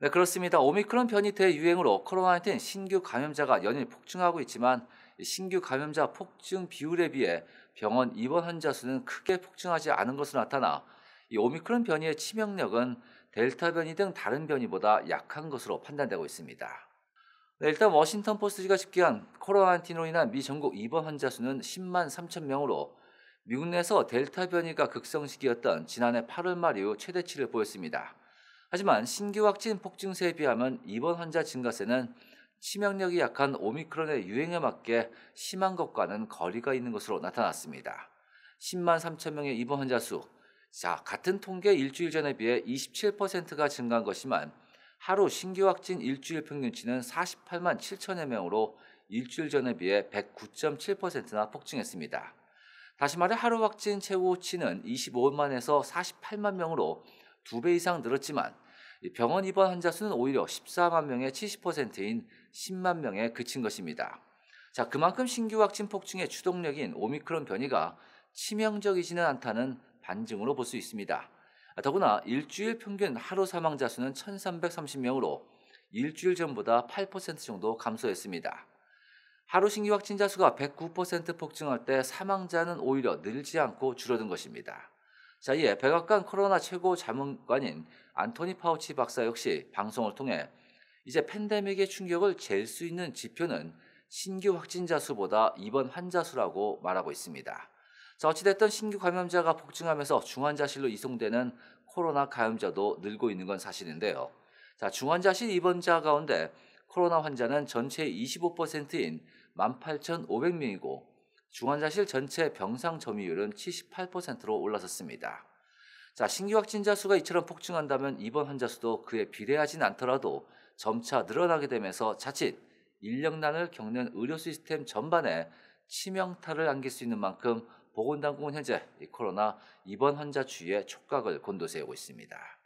네, 그렇습니다. 오미크론 변이 대유행으로 코로나19 신규 감염자가 연일 폭증하고 있지만 신규 감염자 폭증 비율에 비해 병원 입원 환자 수는 크게 폭증하지 않은 것으로 나타나 이 오미크론 변이의 치명력은 델타 변이 등 다른 변이보다 약한 것으로 판단되고 있습니다. 네, 일단 워싱턴 포스트지가 집계한 코로나19로 인한 미 전국 입원 환자 수는 10만 3천 명으로 미국 내에서 델타 변이가 극성시기였던 지난해 8월 말 이후 최대치를 보였습니다. 하지만 신규 확진 폭증세에 비하면 입원 환자 증가세는 치명력이 약한 오미크론의 유행에 맞게 심한 것과는 거리가 있는 것으로 나타났습니다. 10만 3천 명의 입원 환자 수, 자, 같은 통계 일주일 전에 비해 27%가 증가한 것이만 지 하루 신규 확진 일주일 평균치는 48만 7천여 명으로 일주일 전에 비해 109.7%나 폭증했습니다. 다시 말해 하루 확진 최고치는 25만에서 48만 명으로 두배 이상 늘었지만 병원 입원 환자 수는 오히려 14만 명의 70%인 10만 명에 그친 것입니다. 자, 그만큼 신규 확진 폭증의 추동력인 오미크론 변이가 치명적이지는 않다는 반증으로 볼 수 있습니다. 더구나 일주일 평균 하루 사망자 수는 1,330명으로 일주일 전보다 8% 정도 감소했습니다. 하루 신규 확진자 수가 109% 폭증할 때 사망자는 오히려 늘지 않고 줄어든 것입니다. 자, 이에 백악관 코로나 최고 자문관인 안토니 파우치 박사 역시 방송을 통해 이제 팬데믹의 충격을 잴 수 있는 지표는 신규 확진자 수보다 입원 환자 수라고 말하고 있습니다. 자, 어찌됐든 신규 감염자가 폭증하면서 중환자실로 이송되는 코로나 감염자도 늘고 있는 건 사실인데요. 자, 중환자실 입원자 가운데 코로나 환자는 전체의 25%인 18,500명이고 중환자실 전체 병상 점유율은 78%로 올라섰습니다. 자, 신규 확진자 수가 이처럼 폭증한다면 입원 환자 수도 그에 비례하진 않더라도 점차 늘어나게 되면서 자칫 인력난을 겪는 의료 시스템 전반에 치명타를 안길 수 있는 만큼 보건당국은 현재 이 코로나 입원 환자 주위에 촉각을 곤두세우고 있습니다.